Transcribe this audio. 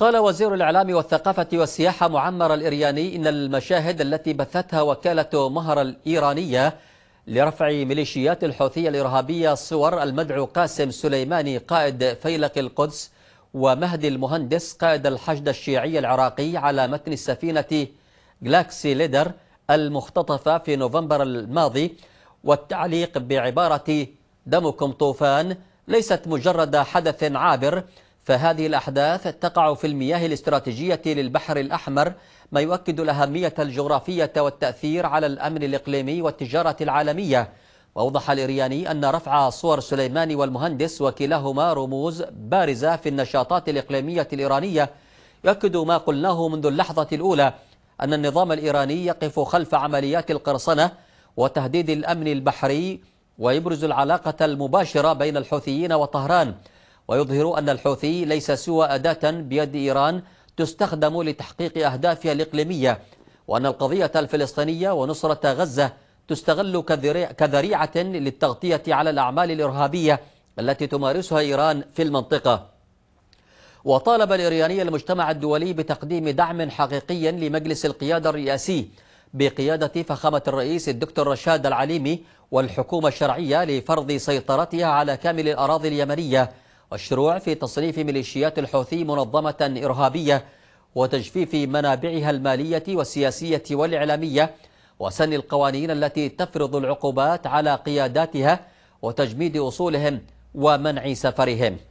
قال وزير الإعلام والثقافة والسياحة معمر الإرياني إن المشاهد التي بثتها وكالة مهر الإيرانية لرفع ميليشيات الحوثية الإرهابية صور المدعو قاسم سليماني قائد فيلق القدس ومهدي المهندس قائد الحشد الشيعي العراقي على متن السفينة جلاكسي ليدر المختطفة في نوفمبر الماضي والتعليق بعبارة دمكم طوفان ليست مجرد حدث عابر فهذه الأحداث تقع في المياه الاستراتيجية للبحر الأحمر ما يؤكد الأهمية الجغرافية والتأثير على الأمن الإقليمي والتجارة العالمية وأوضح الإرياني أن رفع صور سليماني والمهندس وكلاهما رموز بارزة في النشاطات الإقليمية الإيرانية يؤكد ما قلناه منذ اللحظة الأولى أن النظام الإيراني يقف خلف عمليات القرصنة وتهديد الأمن البحري ويبرز العلاقة المباشرة بين الحوثيين وطهران ويظهر أن الحوثي ليس سوى أداة بيد إيران تستخدم لتحقيق أهدافها الإقليمية وأن القضية الفلسطينية ونصرة غزة تستغل كذريعة للتغطية على الأعمال الإرهابية التي تمارسها إيران في المنطقة وطالب الإيراني المجتمع الدولي بتقديم دعم حقيقي لمجلس القيادة الرئاسي بقيادة فخامة الرئيس الدكتور رشاد العليمي والحكومة الشرعية لفرض سيطرتها على كامل الأراضي اليمنية الشروع في تصنيف ميليشيات الحوثي منظمة إرهابية وتجفيف منابعها المالية والسياسية والإعلامية وسن القوانين التي تفرض العقوبات على قياداتها وتجميد أصولهم ومنع سفرهم